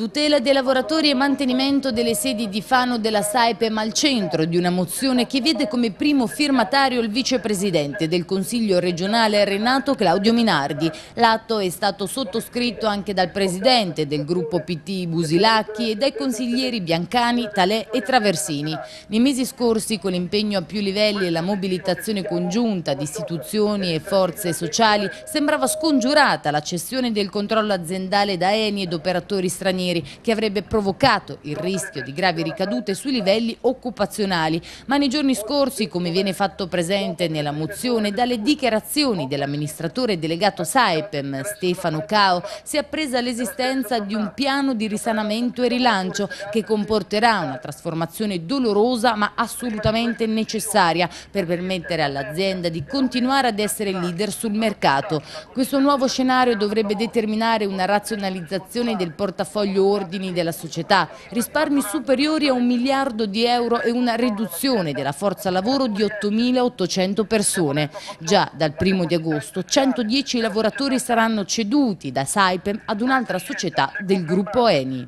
tutela dei lavoratori e mantenimento delle sedi di Fano della Saipem al centro di una mozione che vede come primo firmatario il vicepresidente del Consiglio regionale Renato Claudio Minardi. L'atto è stato sottoscritto anche dal presidente del gruppo PT Busilacchi e dai consiglieri Biancani, Talè e Traversini. Nei mesi scorsi con l'impegno a più livelli e la mobilitazione congiunta di istituzioni e forze sociali sembrava scongiurata la cessione del controllo aziendale da Eni ed operatori stranieri stranieri che avrebbe provocato il rischio di gravi ricadute sui livelli occupazionali. Ma nei giorni scorsi, come viene fatto presente nella mozione, dalle dichiarazioni dell'amministratore delegato Saipem, Stefano Cao, si è appresa l'esistenza di un piano di risanamento e rilancio che comporterà una trasformazione dolorosa ma assolutamente necessaria per permettere all'azienda di continuare ad essere leader sul mercato. Questo nuovo scenario dovrebbe determinare una razionalizzazione del portafoglio ordini della società, risparmi superiori a un miliardo di euro e una riduzione della forza lavoro di 8.800 persone. Già dal primo di agosto 110 lavoratori saranno ceduti da Saipem ad un'altra società del gruppo Eni.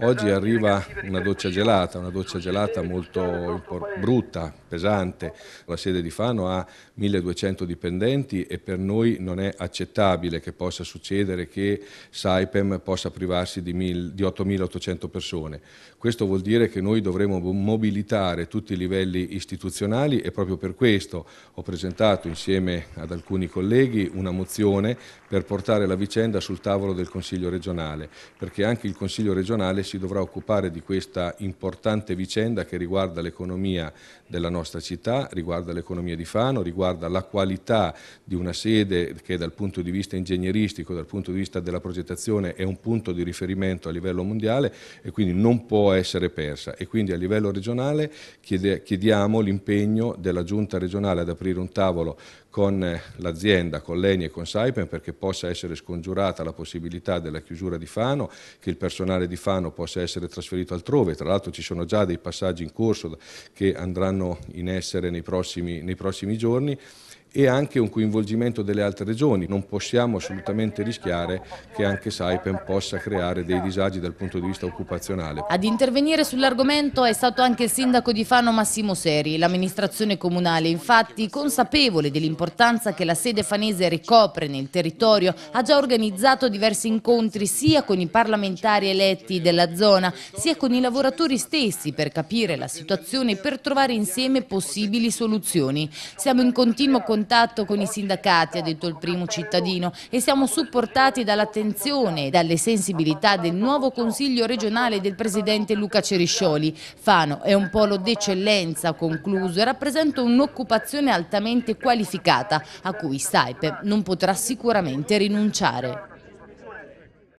Oggi arriva una doccia gelata, una doccia gelata molto brutta, pesante. La sede di Fano ha 1200 dipendenti e per noi non è accettabile che possa succedere che Saipem possa privarsi di 1000 di 8.800 persone. Questo vuol dire che noi dovremo mobilitare tutti i livelli istituzionali e proprio per questo ho presentato insieme ad alcuni colleghi una mozione per portare la vicenda sul tavolo del Consiglio regionale, perché anche il Consiglio regionale si dovrà occupare di questa importante vicenda che riguarda l'economia della nostra città, riguarda l'economia di Fano, riguarda la qualità di una sede che dal punto di vista ingegneristico, dal punto di vista della progettazione è un punto di riferimento a livello mondiale e quindi non può essere persa e quindi a livello regionale chiediamo l'impegno della giunta regionale ad aprire un tavolo con eh, l'azienda, con l'ENI e con Saipem perché possa essere scongiurata la possibilità della chiusura di Fano, che il personale di Fano possa essere trasferito altrove. Tra l'altro ci sono già dei passaggi in corso che andranno in essere nei prossimi, nei prossimi giorni e anche un coinvolgimento delle altre regioni. Non possiamo assolutamente rischiare che anche Saipem possa creare dei disagi dal punto di vista occupazionale. Ad intervenire sull'argomento è stato anche il sindaco di Fano Massimo Seri. L'amministrazione comunale infatti, consapevole dell'importanza che la sede fanese ricopre nel territorio, ha già organizzato diversi incontri sia con i parlamentari eletti della zona, sia con i lavoratori stessi per capire la situazione e per trovare insieme possibili soluzioni. Siamo in continuo contatto contatto con i sindacati, ha detto il primo cittadino, e siamo supportati dall'attenzione e dalle sensibilità del nuovo Consiglio regionale del Presidente Luca Ceriscioli. Fano è un polo d'eccellenza, concluso, e rappresenta un'occupazione altamente qualificata, a cui Saipe non potrà sicuramente rinunciare.